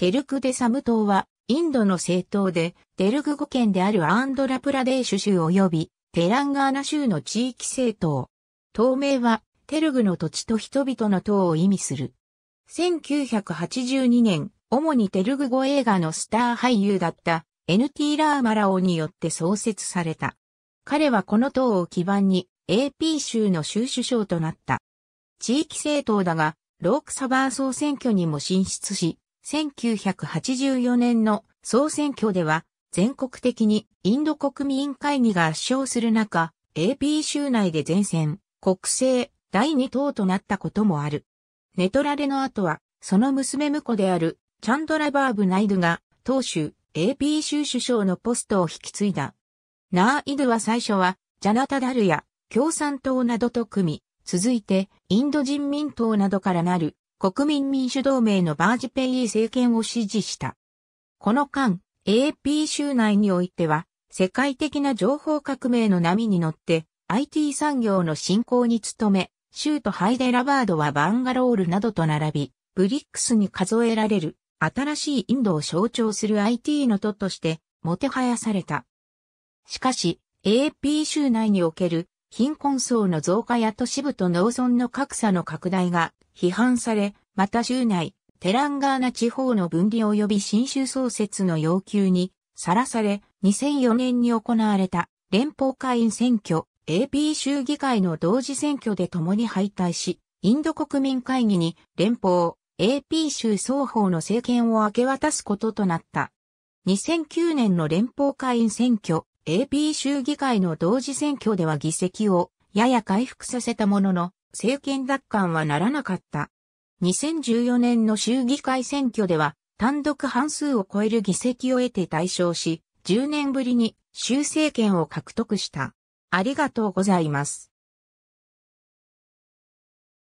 テルク・デ・サム島は、インドの政党で、テルグ語圏であるアンドラプラデーシュ州及び、テランガーナ州の地域政党。党名は、テルグの土地と人々の党を意味する。1982年、主にテルグ語映画のスター俳優だった、NT ラーマラオによって創設された。彼はこの党を基盤に AP 州の州首相となった。地域政党だが、ロークサバー総選挙にも進出し、1984年の総選挙では、全国的にインド国民会議が圧勝する中、AP 州内で前線、国政、第2党となったこともある。ネトラレの後は、その娘婿である、チャンドラバーブ・ナイドが、当主、AP 州首相のポストを引き継いだ。ナーイドは最初は、ジャナタダルや、共産党などと組み、続いて、インド人民党などからなる、国民民主同盟のバージペイ政権を支持した。この間、a p 州内においては、世界的な情報革命の波に乗って、IT 産業の振興に努め、州都ハイデラバードはバンガロールなどと並び、ブリックスに数えられる、新しいインドを象徴する IT の都として、もてはやされた。しかし、a p 州内における貧困層の増加や都市部と農村の格差の拡大が批判され、また州内、テランガーナ地方の分離及び新州創設の要求にさらされ、2004年に行われた連邦会員選挙、AP 州議会の同時選挙で共に敗退し、インド国民会議に連邦、AP 州双方の政権を明け渡すこととなった。2009年の連邦会員選挙、AP 州議会の同時選挙では議席をやや回復させたものの、政権奪還はならなかった。2014年の州議会選挙では、単独半数を超える議席を得て大勝し、10年ぶりに州政権を獲得した。ありがとうございます。